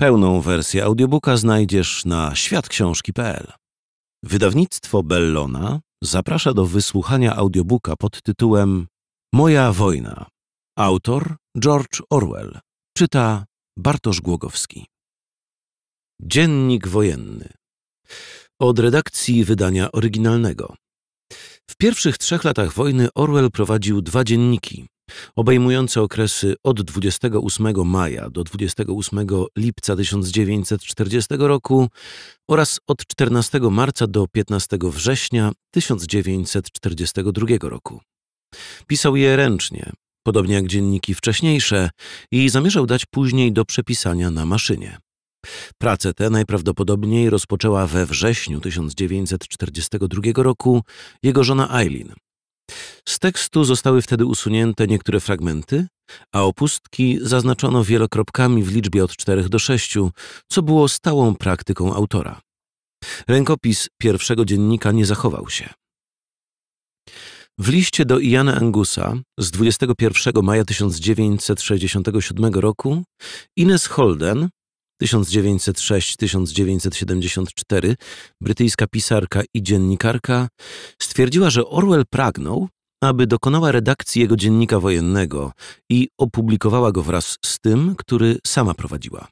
Pełną wersję audiobooka znajdziesz na światksiążki.pl. Wydawnictwo Bellona zaprasza do wysłuchania audiobooka pod tytułem Moja wojna. Autor George Orwell. Czyta Bartosz Głogowski. Dziennik wojenny. Od redakcji wydania oryginalnego. W pierwszych trzech latach wojny Orwell prowadził dwa dzienniki, obejmujące okresy od 28 maja do 28 lipca 1940 roku oraz od 14 marca do 15 września 1942 roku. Pisał je ręcznie, podobnie jak dzienniki wcześniejsze, i zamierzał dać później do przepisania na maszynie. Prace te najprawdopodobniej rozpoczęła we wrześniu 1942 roku jego żona Eileen. Z tekstu zostały wtedy usunięte niektóre fragmenty, a opustki zaznaczono wielokropkami w liczbie od 4 do 6, co było stałą praktyką autora. Rękopis pierwszego dziennika nie zachował się. W liście do Iana Angusa z 21 maja 1967 roku Ines Holden 1906-1974 brytyjska pisarka i dziennikarka stwierdziła, że Orwell pragnął, aby dokonała redakcji jego dziennika wojennego i opublikowała go wraz z tym, który sama prowadziła.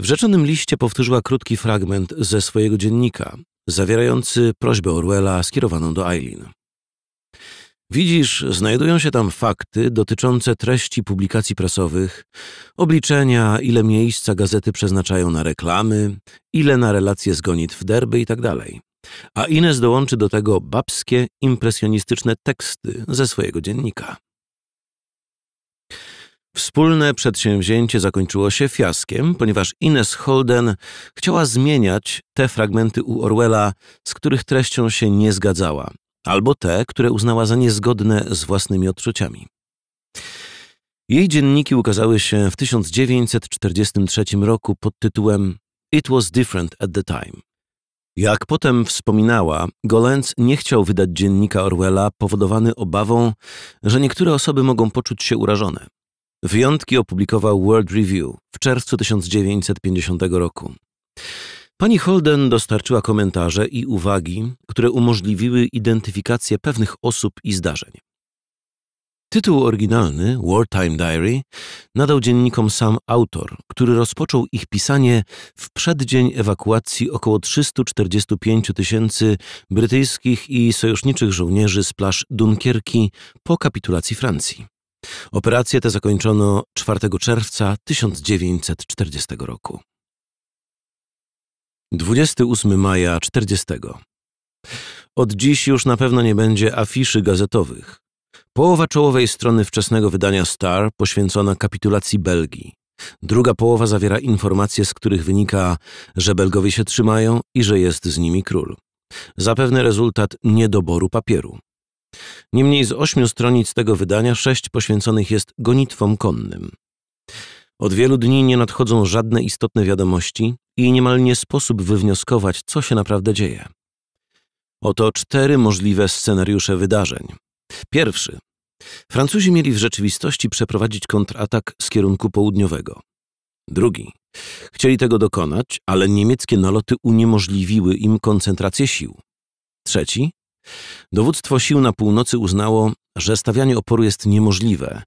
W rzeczonym liście powtórzyła krótki fragment ze swojego dziennika, zawierający prośbę Orwella skierowaną do Eileen. Widzisz, znajdują się tam fakty dotyczące treści publikacji prasowych, obliczenia, ile miejsca gazety przeznaczają na reklamy, ile na relacje z gonitw derby itd. Tak A Ines dołączy do tego babskie, impresjonistyczne teksty ze swojego dziennika. Wspólne przedsięwzięcie zakończyło się fiaskiem, ponieważ Ines Holden chciała zmieniać te fragmenty u Orwella, z których treścią się nie zgadzała, albo te, które uznała za niezgodne z własnymi odczuciami. Jej dzienniki ukazały się w 1943 roku pod tytułem It was different at the time. Jak potem wspominała, Golenc nie chciał wydać dziennika Orwella, powodowany obawą, że niektóre osoby mogą poczuć się urażone. Wyjątki opublikował World Review w czerwcu 1950 roku. Pani Holden dostarczyła komentarze i uwagi, które umożliwiły identyfikację pewnych osób i zdarzeń. Tytuł oryginalny, Wartime Diary, nadał dziennikom sam autor, który rozpoczął ich pisanie w przeddzień ewakuacji około 345 tysięcy brytyjskich i sojuszniczych żołnierzy z plaż Dunkierki po kapitulacji Francji. Operację tę zakończono 4 czerwca 1940 roku. 28 maja 40. Od dziś już na pewno nie będzie afiszy gazetowych. Połowa czołowej strony wczesnego wydania Star poświęcona kapitulacji Belgii. Druga połowa zawiera informacje, z których wynika, że Belgowie się trzymają i że jest z nimi król. Zapewne rezultat niedoboru papieru. Niemniej z ośmiu stronic tego wydania sześć poświęconych jest gonitwom konnym. Od wielu dni nie nadchodzą żadne istotne wiadomości i niemal nie sposób wywnioskować, co się naprawdę dzieje. Oto cztery możliwe scenariusze wydarzeń. Pierwszy. Francuzi mieli w rzeczywistości przeprowadzić kontratak z kierunku południowego. Drugi. Chcieli tego dokonać, ale niemieckie naloty uniemożliwiły im koncentrację sił. Trzeci. Dowództwo sił na północy uznało, że stawianie oporu jest niemożliwe.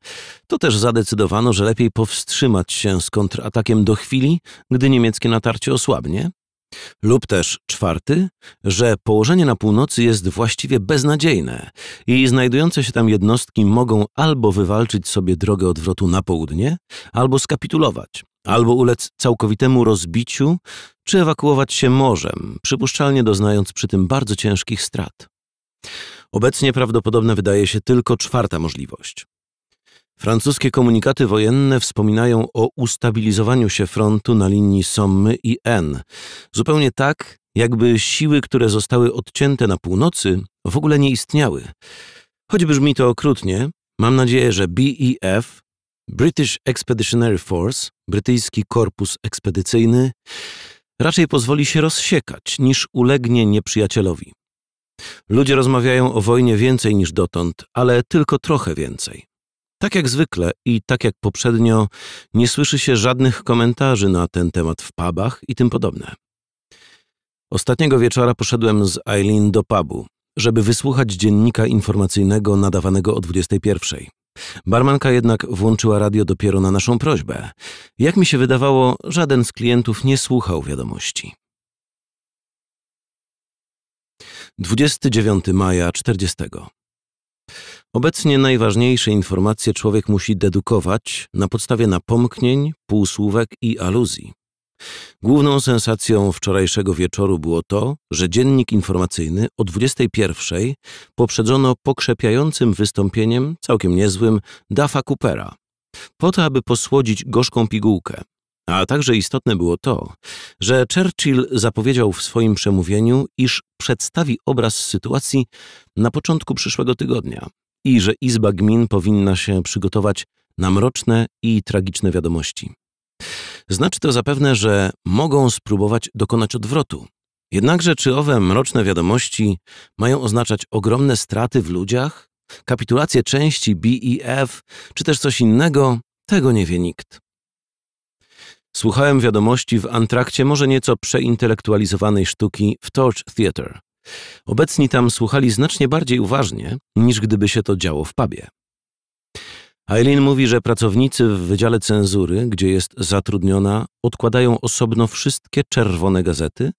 To też zadecydowano, że lepiej powstrzymać się z kontratakiem do chwili, gdy niemieckie natarcie osłabnie. Lub też czwarty, że położenie na północy jest właściwie beznadziejne i znajdujące się tam jednostki mogą albo wywalczyć sobie drogę odwrotu na południe, albo skapitulować, albo ulec całkowitemu rozbiciu, czy ewakuować się morzem, przypuszczalnie doznając przy tym bardzo ciężkich strat. Obecnie prawdopodobne wydaje się tylko czwarta możliwość. Francuskie komunikaty wojenne wspominają o ustabilizowaniu się frontu na linii Sommy i N, zupełnie tak, jakby siły, które zostały odcięte na północy, w ogóle nie istniały. Choć brzmi to okrutnie, mam nadzieję, że BEF, British Expeditionary Force, brytyjski korpus ekspedycyjny, raczej pozwoli się rozsiekać niż ulegnie nieprzyjacielowi. Ludzie rozmawiają o wojnie więcej niż dotąd, ale tylko trochę więcej. Tak jak zwykle i tak jak poprzednio, nie słyszy się żadnych komentarzy na ten temat w pubach i tym podobne. Ostatniego wieczora poszedłem z Eileen do pubu, żeby wysłuchać dziennika informacyjnego nadawanego o 21. Barmanka jednak włączyła radio dopiero na naszą prośbę. Jak mi się wydawało, żaden z klientów nie słuchał wiadomości. 29 maja 40. Obecnie najważniejsze informacje człowiek musi dedukować na podstawie napomknień, półsłówek i aluzji. Główną sensacją wczorajszego wieczoru było to, że dziennik informacyjny o 21 poprzedzono pokrzepiającym wystąpieniem, całkiem niezłym, Dafa Coopera, po to, aby posłodzić gorzką pigułkę. A także istotne było to, że Churchill zapowiedział w swoim przemówieniu, iż przedstawi obraz sytuacji na początku przyszłego tygodnia i że Izba Gmin powinna się przygotować na mroczne i tragiczne wiadomości. Znaczy to zapewne, że mogą spróbować dokonać odwrotu. Jednakże czy owe mroczne wiadomości mają oznaczać ogromne straty w ludziach, kapitulację części BEF, czy też coś innego, tego nie wie nikt. Słuchałem wiadomości w antrakcie może nieco przeintelektualizowanej sztuki w Torch Theatre. Obecni tam słuchali znacznie bardziej uważnie, niż gdyby się to działo w pubie. Eileen mówi, że pracownicy w Wydziale Cenzury, gdzie jest zatrudniona, odkładają osobno wszystkie czerwone gazety,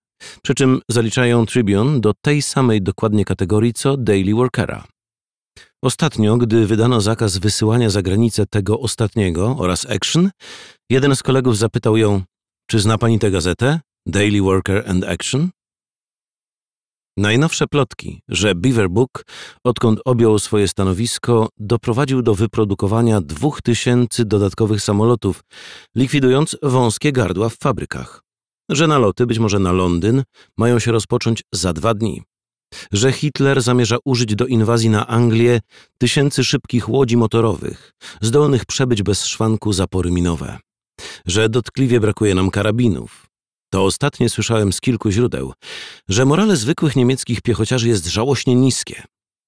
przy czym zaliczają Tribune do tej samej dokładnie kategorii co Daily Workera. Ostatnio, gdy wydano zakaz wysyłania za granicę tego ostatniego oraz Action, jeden z kolegów zapytał ją: Czy zna pani tę gazetę? Daily Worker and Action? Najnowsze plotki, że Beaver Book, odkąd objął swoje stanowisko, doprowadził do wyprodukowania dwóch tysięcy dodatkowych samolotów, likwidując wąskie gardła w fabrykach. Że naloty, być może na Londyn, mają się rozpocząć za dwa dni że Hitler zamierza użyć do inwazji na Anglię tysięcy szybkich łodzi motorowych, zdolnych przebyć bez szwanku zapory minowe, że dotkliwie brakuje nam karabinów. To ostatnie słyszałem z kilku źródeł, że morale zwykłych niemieckich piechociarzy jest żałośnie niskie,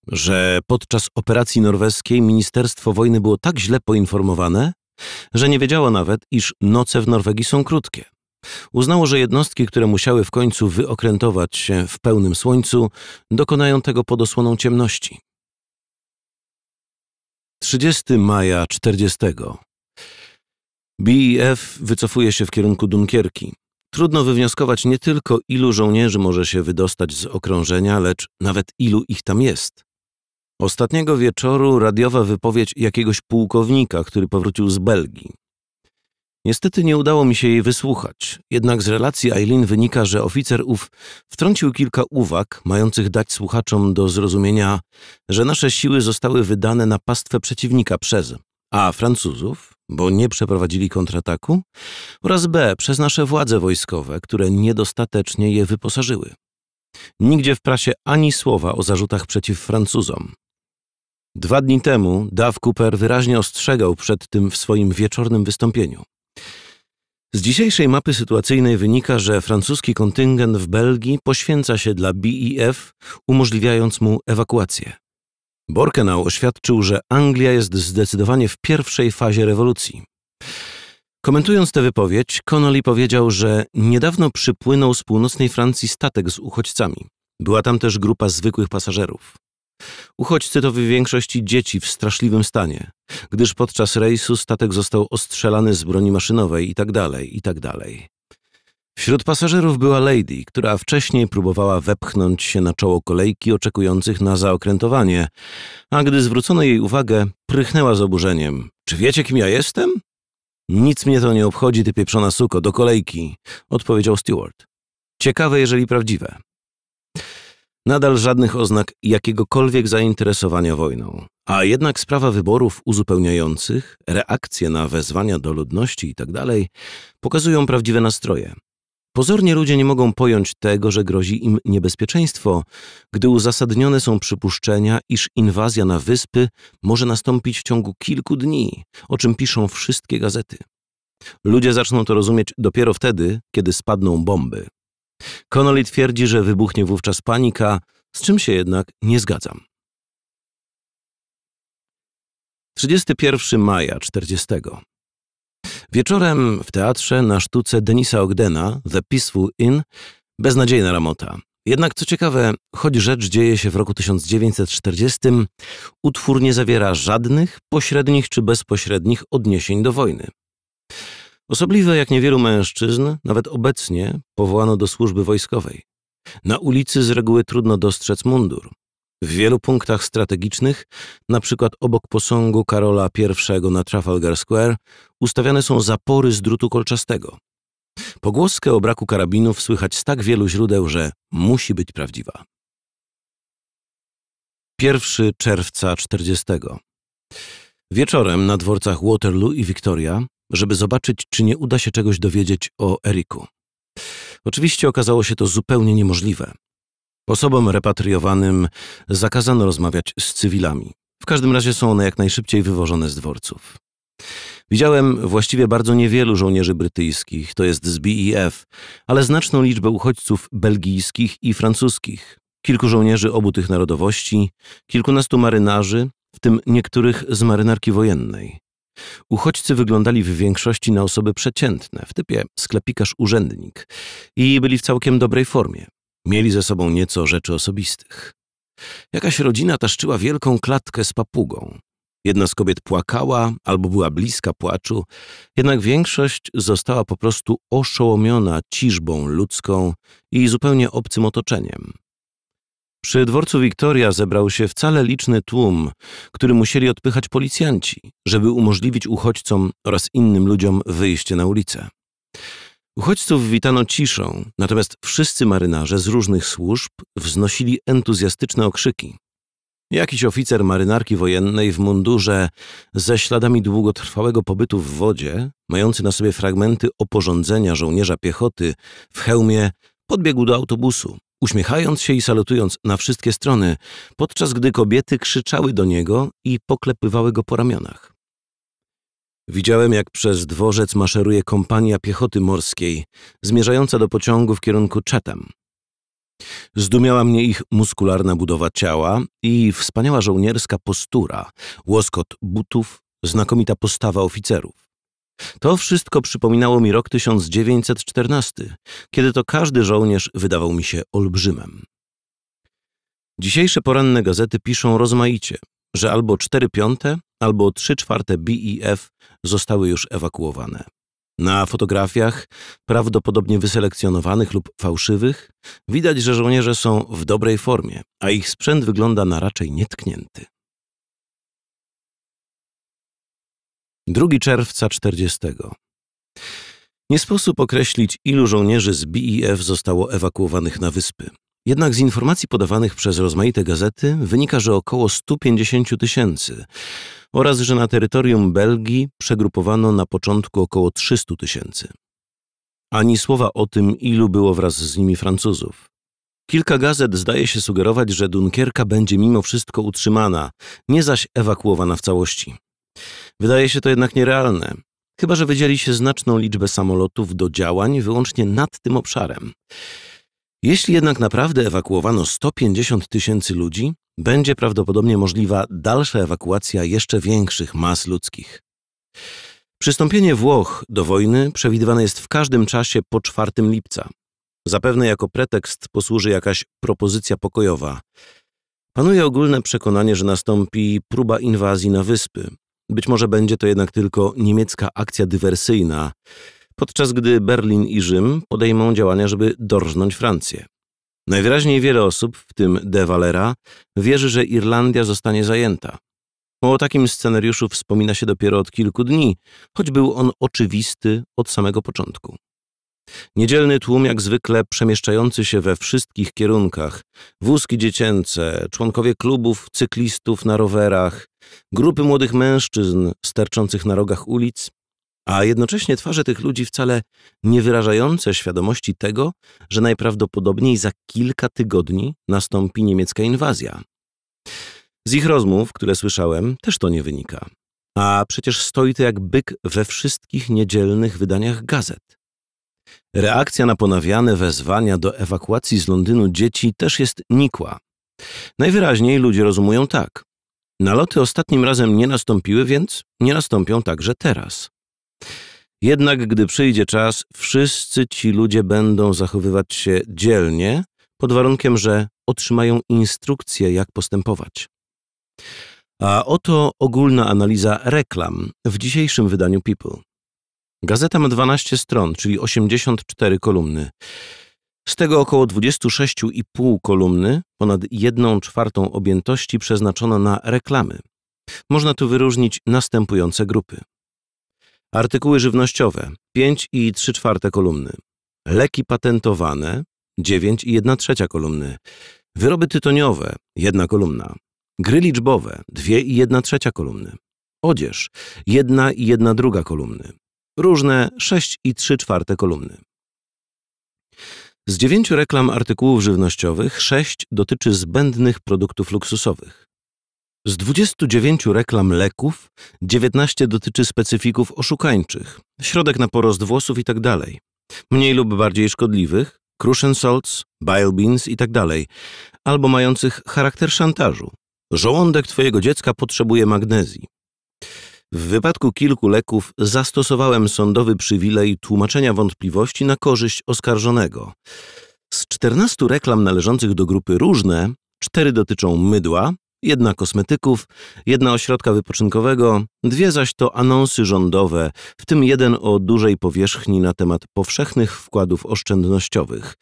że podczas operacji norweskiej Ministerstwo Wojny było tak źle poinformowane, że nie wiedziało nawet, iż noce w Norwegii są krótkie. Uznało, że jednostki, które musiały w końcu wyokrętować się w pełnym słońcu, dokonają tego pod osłoną ciemności. 30 maja 40. BIF e wycofuje się w kierunku Dunkierki. Trudno wywnioskować nie tylko ilu żołnierzy może się wydostać z okrążenia, lecz nawet ilu ich tam jest. Ostatniego wieczoru radiowa wypowiedź jakiegoś pułkownika, który powrócił z Belgii. Niestety nie udało mi się jej wysłuchać, jednak z relacji Eileen wynika, że oficer ów wtrącił kilka uwag mających dać słuchaczom do zrozumienia, że nasze siły zostały wydane na pastwę przeciwnika przez a. Francuzów, bo nie przeprowadzili kontrataku, oraz b. przez nasze władze wojskowe, które niedostatecznie je wyposażyły. Nigdzie w prasie ani słowa o zarzutach przeciw Francuzom. Dwa dni temu Daw Cooper wyraźnie ostrzegał przed tym w swoim wieczornym wystąpieniu. Z dzisiejszej mapy sytuacyjnej wynika, że francuski kontyngent w Belgii poświęca się dla BIF, e umożliwiając mu ewakuację. Borkenau oświadczył, że Anglia jest zdecydowanie w pierwszej fazie rewolucji. Komentując tę wypowiedź, Connolly powiedział, że niedawno przypłynął z północnej Francji statek z uchodźcami. Była tam też grupa zwykłych pasażerów. Uchodźcy to w większości dzieci w straszliwym stanie, gdyż podczas rejsu statek został ostrzelany z broni maszynowej itd., tak itd. Tak Wśród pasażerów była Lady, która wcześniej próbowała wepchnąć się na czoło kolejki oczekujących na zaokrętowanie, a gdy zwrócono jej uwagę, prychnęła z oburzeniem. Czy wiecie, kim ja jestem? Nic mnie to nie obchodzi, ty pieprzona suko, do kolejki, odpowiedział Stewart. Ciekawe, jeżeli prawdziwe. Nadal żadnych oznak jakiegokolwiek zainteresowania wojną. A jednak sprawa wyborów uzupełniających, reakcje na wezwania do ludności itd. Tak pokazują prawdziwe nastroje. Pozornie ludzie nie mogą pojąć tego, że grozi im niebezpieczeństwo, gdy uzasadnione są przypuszczenia, iż inwazja na wyspy może nastąpić w ciągu kilku dni, o czym piszą wszystkie gazety. Ludzie zaczną to rozumieć dopiero wtedy, kiedy spadną bomby. Connolly twierdzi, że wybuchnie wówczas panika, z czym się jednak nie zgadzam. 31 maja 40. Wieczorem w teatrze na sztuce Denisa Ogdena, The Peaceful Inn, beznadziejna ramota. Jednak co ciekawe, choć rzecz dzieje się w roku 1940, utwór nie zawiera żadnych pośrednich czy bezpośrednich odniesień do wojny. Osobliwe jak niewielu mężczyzn, nawet obecnie, powołano do służby wojskowej. Na ulicy z reguły trudno dostrzec mundur. W wielu punktach strategicznych, na przykład obok posągu Karola I na Trafalgar Square, ustawiane są zapory z drutu kolczastego. Pogłoskę o braku karabinów słychać z tak wielu źródeł, że musi być prawdziwa. 1 czerwca 40. Wieczorem na dworcach Waterloo i Victoria żeby zobaczyć, czy nie uda się czegoś dowiedzieć o Eriku. Oczywiście okazało się to zupełnie niemożliwe. Osobom repatriowanym zakazano rozmawiać z cywilami. W każdym razie są one jak najszybciej wywożone z dworców. Widziałem właściwie bardzo niewielu żołnierzy brytyjskich, to jest z BEF, ale znaczną liczbę uchodźców belgijskich i francuskich, kilku żołnierzy obu tych narodowości, kilkunastu marynarzy, w tym niektórych z marynarki wojennej. Uchodźcy wyglądali w większości na osoby przeciętne, w typie sklepikarz-urzędnik, i byli w całkiem dobrej formie. Mieli ze sobą nieco rzeczy osobistych. Jakaś rodzina taszczyła wielką klatkę z papugą. Jedna z kobiet płakała albo była bliska płaczu, jednak większość została po prostu oszołomiona ciżbą ludzką i zupełnie obcym otoczeniem. Przy dworcu Wiktoria zebrał się wcale liczny tłum, który musieli odpychać policjanci, żeby umożliwić uchodźcom oraz innym ludziom wyjście na ulicę. Uchodźców witano ciszą, natomiast wszyscy marynarze z różnych służb wznosili entuzjastyczne okrzyki. Jakiś oficer marynarki wojennej w mundurze ze śladami długotrwałego pobytu w wodzie, mający na sobie fragmenty oporządzenia żołnierza piechoty w hełmie, podbiegł do autobusu, uśmiechając się i salutując na wszystkie strony, podczas gdy kobiety krzyczały do niego i poklepywały go po ramionach. Widziałem, jak przez dworzec maszeruje kompania piechoty morskiej, zmierzająca do pociągu w kierunku Chatham. Zdumiała mnie ich muskularna budowa ciała i wspaniała żołnierska postura, łoskot butów, znakomita postawa oficerów. To wszystko przypominało mi rok 1914, kiedy to każdy żołnierz wydawał mi się olbrzymem. Dzisiejsze poranne gazety piszą rozmaicie, że albo 4 piąte, albo 3 czwarte BIF e zostały już ewakuowane. Na fotografiach, prawdopodobnie wyselekcjonowanych lub fałszywych, widać, że żołnierze są w dobrej formie, a ich sprzęt wygląda na raczej nietknięty. 2 czerwca 40. Nie sposób określić, ilu żołnierzy z BIF e zostało ewakuowanych na wyspy. Jednak z informacji podawanych przez rozmaite gazety wynika, że około 150 tysięcy oraz że na terytorium Belgii przegrupowano na początku około 300 tysięcy. Ani słowa o tym, ilu było wraz z nimi Francuzów. Kilka gazet zdaje się sugerować, że Dunkierka będzie mimo wszystko utrzymana, nie zaś ewakuowana w całości. Wydaje się to jednak nierealne. Chyba, że wydzieli się znaczną liczbę samolotów do działań wyłącznie nad tym obszarem. Jeśli jednak naprawdę ewakuowano 150 tysięcy ludzi, będzie prawdopodobnie możliwa dalsza ewakuacja jeszcze większych mas ludzkich. Przystąpienie Włoch do wojny przewidywane jest w każdym czasie po 4 lipca. Zapewne jako pretekst posłuży jakaś propozycja pokojowa. Panuje ogólne przekonanie, że nastąpi próba inwazji na wyspy, być może będzie to jednak tylko niemiecka akcja dywersyjna, podczas gdy Berlin i Rzym podejmą działania, żeby dorżnąć Francję. Najwyraźniej wiele osób, w tym De Valera, wierzy, że Irlandia zostanie zajęta. O takim scenariuszu wspomina się dopiero od kilku dni, choć był on oczywisty od samego początku. Niedzielny tłum, jak zwykle, przemieszczający się we wszystkich kierunkach: wózki dziecięce, członkowie klubów, cyklistów na rowerach, grupy młodych mężczyzn sterczących na rogach ulic, a jednocześnie twarze tych ludzi wcale nie wyrażające świadomości tego, że najprawdopodobniej za kilka tygodni nastąpi niemiecka inwazja. Z ich rozmów, które słyszałem, też to nie wynika. A przecież stoi to jak byk we wszystkich niedzielnych wydaniach gazet. Reakcja na ponawiane wezwania do ewakuacji z Londynu dzieci też jest nikła. Najwyraźniej ludzie rozumują tak. Naloty ostatnim razem nie nastąpiły, więc nie nastąpią także teraz. Jednak gdy przyjdzie czas, wszyscy ci ludzie będą zachowywać się dzielnie, pod warunkiem, że otrzymają instrukcję, jak postępować. A oto ogólna analiza reklam w dzisiejszym wydaniu People. Gazeta ma 12 stron, czyli 84 kolumny. Z tego około 26,5 kolumny, ponad 1 czwartą objętości przeznaczono na reklamy. Można tu wyróżnić następujące grupy. Artykuły żywnościowe 5 i 3 czwarte kolumny. Leki patentowane 9 i 1 trzecia kolumny. Wyroby tytoniowe 1 kolumna. Gry liczbowe 2 i 1 trzecia kolumny. Odzież 1 i 1 druga kolumny. Różne 6 i 3 czwarte kolumny. Z dziewięciu reklam artykułów żywnościowych sześć dotyczy zbędnych produktów luksusowych. Z 29 reklam leków 19 dotyczy specyfików oszukańczych, środek na porost włosów itd., tak mniej lub bardziej szkodliwych, crucian salts, bile beans itd., tak albo mających charakter szantażu. Żołądek twojego dziecka potrzebuje magnezji. W wypadku kilku leków zastosowałem sądowy przywilej tłumaczenia wątpliwości na korzyść oskarżonego. Z 14 reklam należących do grupy różne, cztery dotyczą mydła, jedna kosmetyków, jedna ośrodka wypoczynkowego, dwie zaś to anonsy rządowe, w tym jeden o dużej powierzchni na temat powszechnych wkładów oszczędnościowych.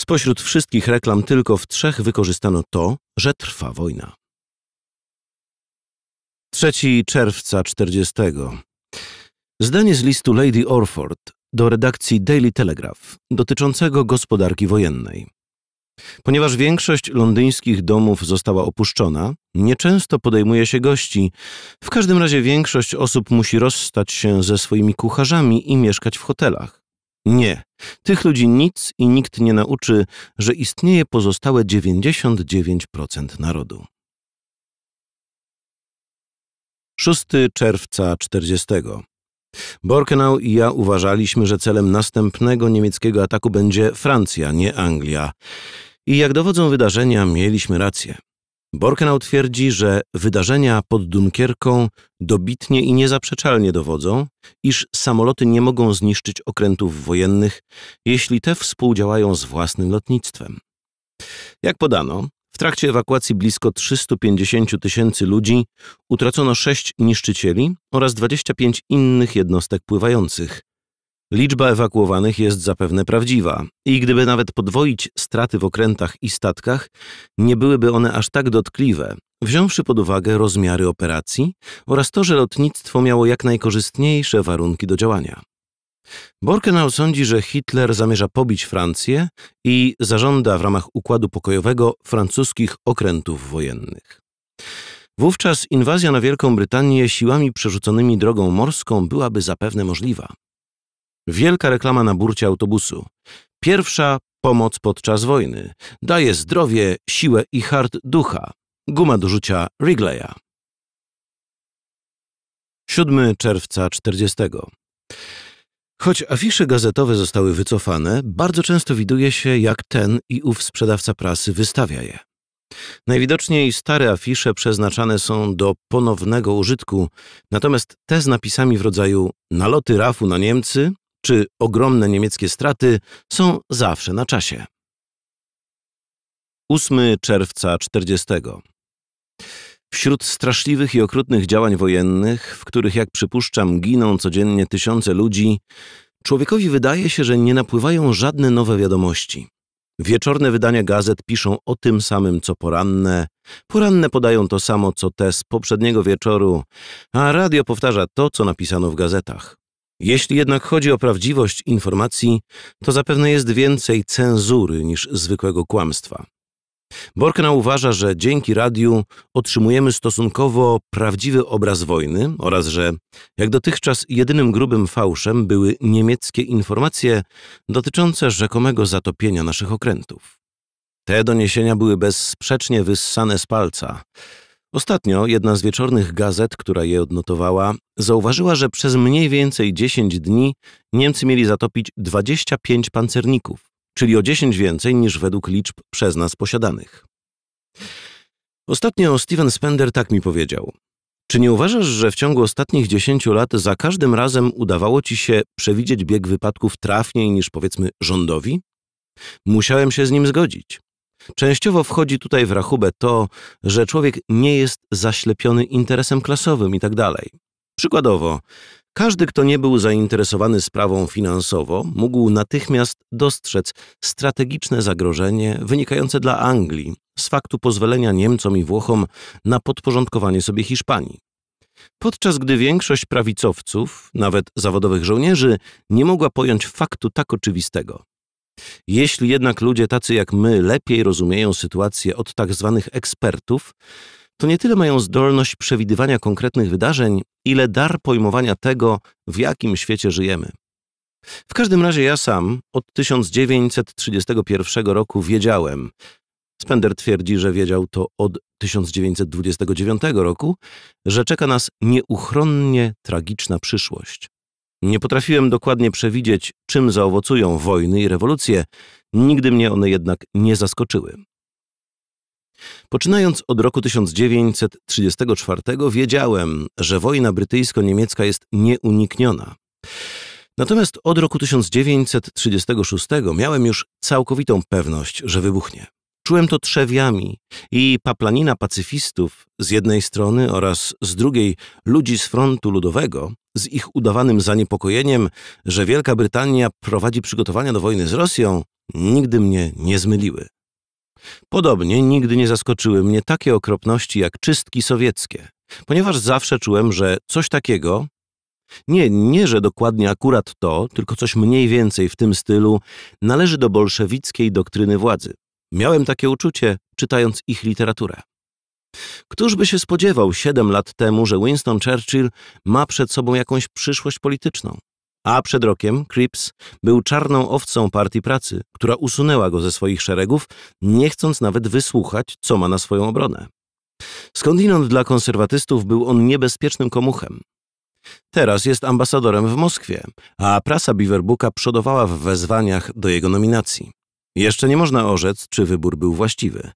Spośród wszystkich reklam tylko w trzech wykorzystano to, że trwa wojna. 3 czerwca 40. Zdanie z listu Lady Orford do redakcji Daily Telegraph dotyczącego gospodarki wojennej. Ponieważ większość londyńskich domów została opuszczona, nieczęsto podejmuje się gości. W każdym razie większość osób musi rozstać się ze swoimi kucharzami i mieszkać w hotelach. Nie, tych ludzi nic i nikt nie nauczy, że istnieje pozostałe 99% narodu. 6 czerwca 40. Borkenau i ja uważaliśmy, że celem następnego niemieckiego ataku będzie Francja, nie Anglia. I jak dowodzą wydarzenia, mieliśmy rację. Borkenau twierdzi, że wydarzenia pod Dunkierką dobitnie i niezaprzeczalnie dowodzą, iż samoloty nie mogą zniszczyć okrętów wojennych, jeśli te współdziałają z własnym lotnictwem. Jak podano, w trakcie ewakuacji blisko 350 tysięcy ludzi utracono 6 niszczycieli oraz 25 innych jednostek pływających. Liczba ewakuowanych jest zapewne prawdziwa i gdyby nawet podwoić straty w okrętach i statkach, nie byłyby one aż tak dotkliwe, wziąwszy pod uwagę rozmiary operacji oraz to, że lotnictwo miało jak najkorzystniejsze warunki do działania. Borkenau sądzi, że Hitler zamierza pobić Francję i zażąda w ramach układu pokojowego francuskich okrętów wojennych. Wówczas inwazja na Wielką Brytanię siłami przerzuconymi drogą morską byłaby zapewne możliwa. Wielka reklama na burcie autobusu. Pierwsza pomoc podczas wojny. Daje zdrowie, siłę i hart ducha. Guma do rzucia Wrigleya. 7 czerwca 40. Choć afisze gazetowe zostały wycofane, bardzo często widuje się, jak ten i ów sprzedawca prasy wystawia je. Najwidoczniej stare afisze przeznaczane są do ponownego użytku, natomiast te z napisami w rodzaju naloty rafu na Niemcy czy ogromne niemieckie straty są zawsze na czasie. 8 czerwca 40. Wśród straszliwych i okrutnych działań wojennych, w których, jak przypuszczam, giną codziennie tysiące ludzi, człowiekowi wydaje się, że nie napływają żadne nowe wiadomości. Wieczorne wydania gazet piszą o tym samym, co poranne, poranne podają to samo, co te z poprzedniego wieczoru, a radio powtarza to, co napisano w gazetach. Jeśli jednak chodzi o prawdziwość informacji, to zapewne jest więcej cenzury niż zwykłego kłamstwa. Borkna uważa, że dzięki radiu otrzymujemy stosunkowo prawdziwy obraz wojny oraz że, jak dotychczas, jedynym grubym fałszem były niemieckie informacje dotyczące rzekomego zatopienia naszych okrętów. Te doniesienia były bezsprzecznie wyssane z palca. Ostatnio jedna z wieczornych gazet, która je odnotowała, zauważyła, że przez mniej więcej 10 dni Niemcy mieli zatopić 25 pancerników czyli o 10 więcej niż według liczb przez nas posiadanych. Ostatnio Steven Spender tak mi powiedział. Czy nie uważasz, że w ciągu ostatnich 10 lat za każdym razem udawało ci się przewidzieć bieg wypadków trafniej niż powiedzmy rządowi? Musiałem się z nim zgodzić. Częściowo wchodzi tutaj w rachubę to, że człowiek nie jest zaślepiony interesem klasowym itd. Tak Przykładowo, każdy, kto nie był zainteresowany sprawą finansowo, mógł natychmiast dostrzec strategiczne zagrożenie wynikające dla Anglii z faktu pozwolenia Niemcom i Włochom na podporządkowanie sobie Hiszpanii. Podczas gdy większość prawicowców, nawet zawodowych żołnierzy, nie mogła pojąć faktu tak oczywistego. Jeśli jednak ludzie tacy jak my lepiej rozumieją sytuację od tak zwanych ekspertów, to nie tyle mają zdolność przewidywania konkretnych wydarzeń, ile dar pojmowania tego, w jakim świecie żyjemy. W każdym razie ja sam od 1931 roku wiedziałem, Spender twierdzi, że wiedział to od 1929 roku, że czeka nas nieuchronnie tragiczna przyszłość. Nie potrafiłem dokładnie przewidzieć, czym zaowocują wojny i rewolucje, nigdy mnie one jednak nie zaskoczyły. Poczynając od roku 1934 wiedziałem, że wojna brytyjsko-niemiecka jest nieunikniona. Natomiast od roku 1936 miałem już całkowitą pewność, że wybuchnie. Czułem to trzewiami i paplanina pacyfistów z jednej strony oraz z drugiej ludzi z frontu ludowego z ich udawanym zaniepokojeniem, że Wielka Brytania prowadzi przygotowania do wojny z Rosją, nigdy mnie nie zmyliły. Podobnie nigdy nie zaskoczyły mnie takie okropności jak czystki sowieckie, ponieważ zawsze czułem, że coś takiego, nie, nie, że dokładnie akurat to, tylko coś mniej więcej w tym stylu, należy do bolszewickiej doktryny władzy. Miałem takie uczucie, czytając ich literaturę. Któż by się spodziewał siedem lat temu, że Winston Churchill ma przed sobą jakąś przyszłość polityczną? a przed rokiem Cripps był czarną owcą partii pracy, która usunęła go ze swoich szeregów, nie chcąc nawet wysłuchać, co ma na swoją obronę. Skądinąd dla konserwatystów był on niebezpiecznym komuchem. Teraz jest ambasadorem w Moskwie, a prasa Beaverbooka przodowała w wezwaniach do jego nominacji. Jeszcze nie można orzec, czy wybór był właściwy.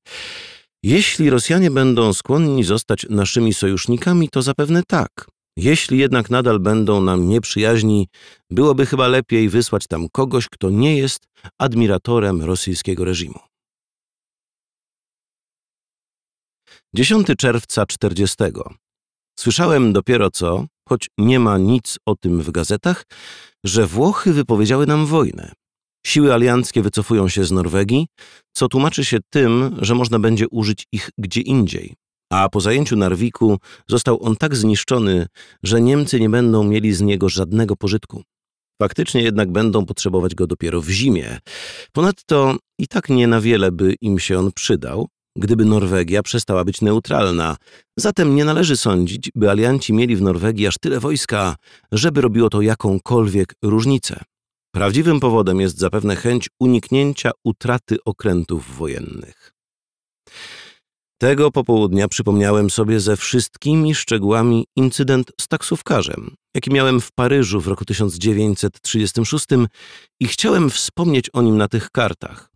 Jeśli Rosjanie będą skłonni zostać naszymi sojusznikami, to zapewne tak, jeśli jednak nadal będą nam nieprzyjaźni, byłoby chyba lepiej wysłać tam kogoś, kto nie jest admiratorem rosyjskiego reżimu. 10 czerwca 40. Słyszałem dopiero co, choć nie ma nic o tym w gazetach, że Włochy wypowiedziały nam wojnę. Siły alianckie wycofują się z Norwegii, co tłumaczy się tym, że można będzie użyć ich gdzie indziej a po zajęciu Narwiku został on tak zniszczony, że Niemcy nie będą mieli z niego żadnego pożytku. Faktycznie jednak będą potrzebować go dopiero w zimie. Ponadto i tak nie na wiele by im się on przydał, gdyby Norwegia przestała być neutralna. Zatem nie należy sądzić, by alianci mieli w Norwegii aż tyle wojska, żeby robiło to jakąkolwiek różnicę. Prawdziwym powodem jest zapewne chęć uniknięcia utraty okrętów wojennych. Tego popołudnia przypomniałem sobie ze wszystkimi szczegółami incydent z taksówkarzem, jaki miałem w Paryżu w roku 1936 i chciałem wspomnieć o nim na tych kartach.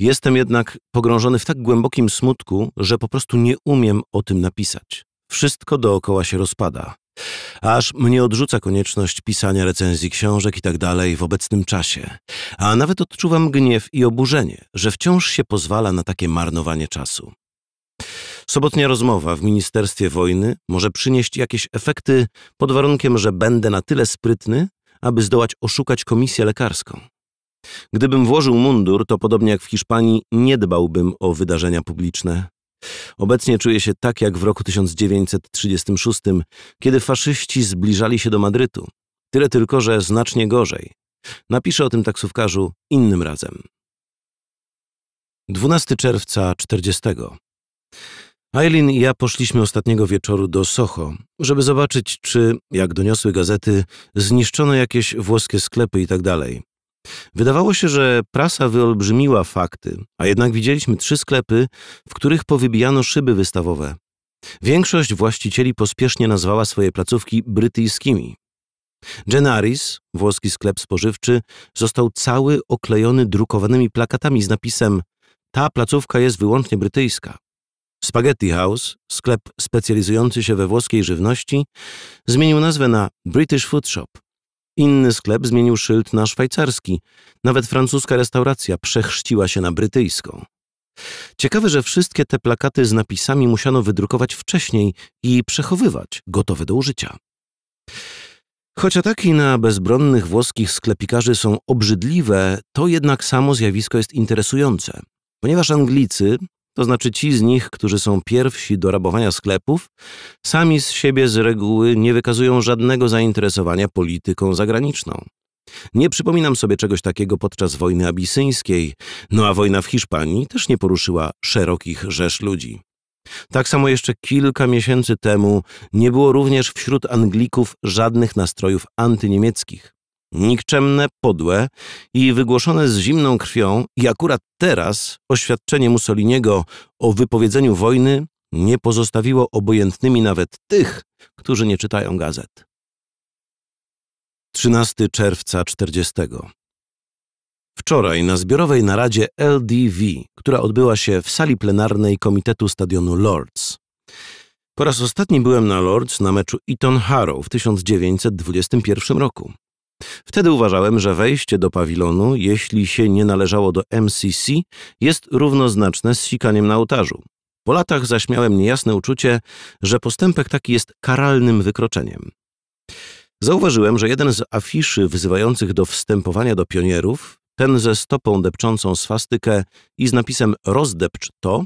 Jestem jednak pogrążony w tak głębokim smutku, że po prostu nie umiem o tym napisać. Wszystko dookoła się rozpada. Aż mnie odrzuca konieczność pisania recenzji książek i tak dalej w obecnym czasie, a nawet odczuwam gniew i oburzenie, że wciąż się pozwala na takie marnowanie czasu. Sobotnia rozmowa w Ministerstwie Wojny może przynieść jakieś efekty pod warunkiem, że będę na tyle sprytny, aby zdołać oszukać komisję lekarską. Gdybym włożył mundur, to podobnie jak w Hiszpanii nie dbałbym o wydarzenia publiczne. Obecnie czuję się tak jak w roku 1936, kiedy faszyści zbliżali się do Madrytu. Tyle tylko, że znacznie gorzej. Napiszę o tym taksówkarzu innym razem. 12 czerwca 40. Eileen i ja poszliśmy ostatniego wieczoru do Soho, żeby zobaczyć, czy, jak doniosły gazety, zniszczono jakieś włoskie sklepy itd. Tak Wydawało się, że prasa wyolbrzymiła fakty, a jednak widzieliśmy trzy sklepy, w których powybijano szyby wystawowe. Większość właścicieli pospiesznie nazwała swoje placówki brytyjskimi. Genaris, włoski sklep spożywczy, został cały oklejony drukowanymi plakatami z napisem Ta placówka jest wyłącznie brytyjska. Spaghetti House, sklep specjalizujący się we włoskiej żywności, zmienił nazwę na British Food Shop. Inny sklep zmienił szyld na szwajcarski. Nawet francuska restauracja przechrzciła się na brytyjską. Ciekawe, że wszystkie te plakaty z napisami musiano wydrukować wcześniej i przechowywać, gotowe do użycia. Choć ataki na bezbronnych włoskich sklepikarzy są obrzydliwe, to jednak samo zjawisko jest interesujące, ponieważ Anglicy, to znaczy ci z nich, którzy są pierwsi do rabowania sklepów, sami z siebie z reguły nie wykazują żadnego zainteresowania polityką zagraniczną. Nie przypominam sobie czegoś takiego podczas wojny abisyńskiej, no a wojna w Hiszpanii też nie poruszyła szerokich rzesz ludzi. Tak samo jeszcze kilka miesięcy temu nie było również wśród Anglików żadnych nastrojów antyniemieckich nikczemne, podłe i wygłoszone z zimną krwią i akurat teraz oświadczenie Mussoliniego o wypowiedzeniu wojny nie pozostawiło obojętnymi nawet tych, którzy nie czytają gazet. 13 czerwca 40. Wczoraj na zbiorowej naradzie LDV, która odbyła się w sali plenarnej Komitetu Stadionu Lords. Po raz ostatni byłem na Lords na meczu Eton Harrow w 1921 roku. Wtedy uważałem, że wejście do pawilonu, jeśli się nie należało do MCC, jest równoznaczne z sikaniem na ołtarzu. Po latach zaśmiałem niejasne uczucie, że postępek taki jest karalnym wykroczeniem. Zauważyłem, że jeden z afiszy wzywających do wstępowania do pionierów, ten ze stopą depczącą swastykę i z napisem rozdepcz to,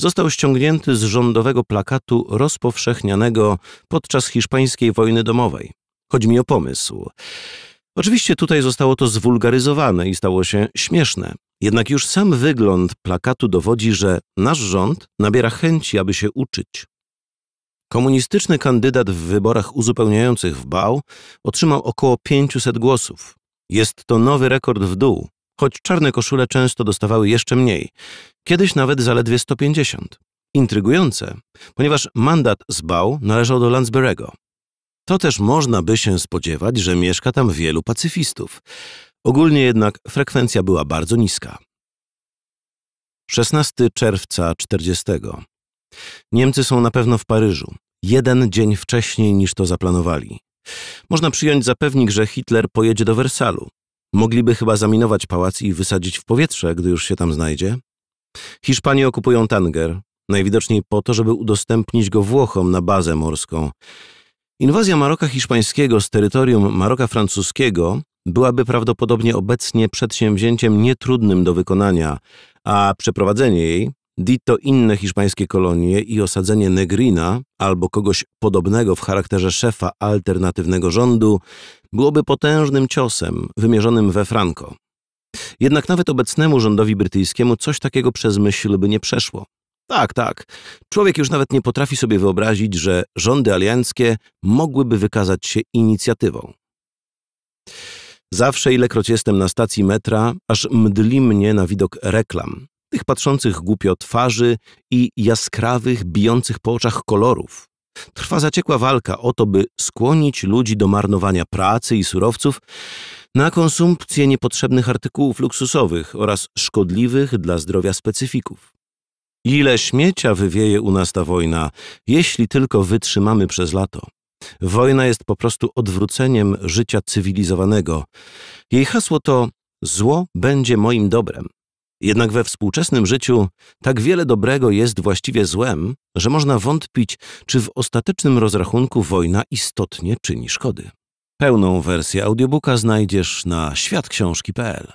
został ściągnięty z rządowego plakatu rozpowszechnianego podczas hiszpańskiej wojny domowej. Chodzi mi o pomysł. Oczywiście tutaj zostało to zwulgaryzowane i stało się śmieszne. Jednak już sam wygląd plakatu dowodzi, że nasz rząd nabiera chęci, aby się uczyć. Komunistyczny kandydat w wyborach uzupełniających w Bał otrzymał około 500 głosów. Jest to nowy rekord w dół, choć czarne koszule często dostawały jeszcze mniej, kiedyś nawet zaledwie 150. Intrygujące, ponieważ mandat z Bał należał do Lansberego. To też można by się spodziewać, że mieszka tam wielu pacyfistów. Ogólnie jednak frekwencja była bardzo niska. 16 czerwca 40. Niemcy są na pewno w Paryżu, jeden dzień wcześniej niż to zaplanowali. Można przyjąć za pewnik, że Hitler pojedzie do Wersalu. Mogliby chyba zaminować pałac i wysadzić w powietrze, gdy już się tam znajdzie. Hiszpanie okupują Tanger, najwidoczniej po to, żeby udostępnić go Włochom na bazę morską. Inwazja Maroka hiszpańskiego z terytorium Maroka francuskiego byłaby prawdopodobnie obecnie przedsięwzięciem nietrudnym do wykonania, a przeprowadzenie jej, dito inne hiszpańskie kolonie i osadzenie Negrina albo kogoś podobnego w charakterze szefa alternatywnego rządu byłoby potężnym ciosem wymierzonym we Franco. Jednak nawet obecnemu rządowi brytyjskiemu coś takiego przez myśl by nie przeszło. Tak, tak. Człowiek już nawet nie potrafi sobie wyobrazić, że rządy alianckie mogłyby wykazać się inicjatywą. Zawsze, ilekroć jestem na stacji metra, aż mdli mnie na widok reklam, tych patrzących głupio twarzy i jaskrawych, bijących po oczach kolorów. Trwa zaciekła walka o to, by skłonić ludzi do marnowania pracy i surowców na konsumpcję niepotrzebnych artykułów luksusowych oraz szkodliwych dla zdrowia specyfików. Ile śmiecia wywieje u nas ta wojna, jeśli tylko wytrzymamy przez lato. Wojna jest po prostu odwróceniem życia cywilizowanego. Jej hasło to zło będzie moim dobrem. Jednak we współczesnym życiu tak wiele dobrego jest właściwie złem, że można wątpić, czy w ostatecznym rozrachunku wojna istotnie czyni szkody. Pełną wersję audiobooka znajdziesz na światksiążki.pl.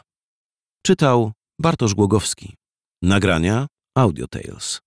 Czytał Bartosz Głogowski. Nagrania Audio Tales.